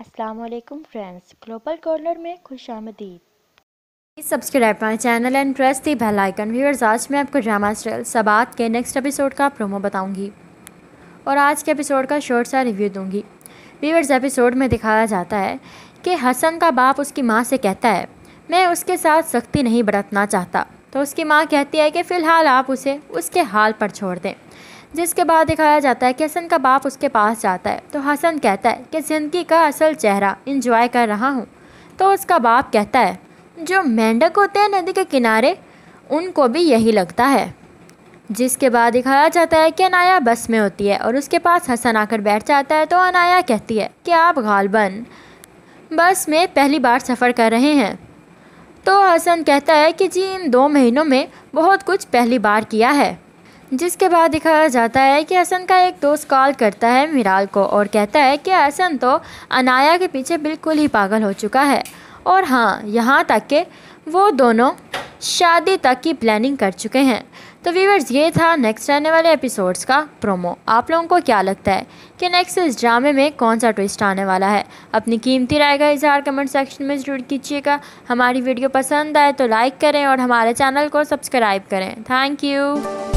Aslam friends global corner में खुश आमदीद please subscribe my channel and press the bell icon viewers आज मैं आपको ड्रामा स्टाइल सबात के नेक्स्ट एपिसोड का प्रोमो बताऊंगी और आज के एपिसोड का शॉर्ट सा रिव्यू दूंगी व्यूअर्स एपिसोड में दिखाया जाता है कि हसन का बाप उसकी माँ से कहता है मैं उसके साथ सख्ती नहीं बरतना चाहता तो उसकी माँ कहती है कि फ़िलहाल आप उसे उसके हाल पर छोड़ दें जिसके बाद दिखाया जाता है कि हसन का बाप उसके पास जाता है तो हसन कहता है कि ज़िंदगी का असल चेहरा इंजॉय कर रहा हूँ तो उसका बाप कहता है जो मेंढक होते हैं नदी के किनारे उनको भी यही लगता है जिसके बाद दिखाया जाता है कि अनाया बस में होती है और उसके पास हसन आकर बैठ जाता है तो अनाया कहती है कि आप गालबन बस में पहली बार सफ़र कर रहे हैं तो हसन कहता है कि जी इन दो महीनों में बहुत कुछ पहली बार किया है जिसके बाद दिखाया जाता है कि असन का एक दोस्त कॉल करता है मिराल को और कहता है कि असन तो अनाया के पीछे बिल्कुल ही पागल हो चुका है और हाँ यहाँ तक के वो दोनों शादी तक की प्लानिंग कर चुके हैं तो व्यूवर्स ये था नेक्स्ट आने वाले एपिसोड्स का प्रोमो आप लोगों को क्या लगता है कि नेक्स्ट इस ड्रामे में कौन सा ट्विस्ट आने वाला है अपनी कीमती राय का इजहार कमेंट सेक्शन में ज़रूर कीजिएगा हमारी वीडियो पसंद आए तो लाइक करें और हमारे चैनल को सब्सक्राइब करें थैंक यू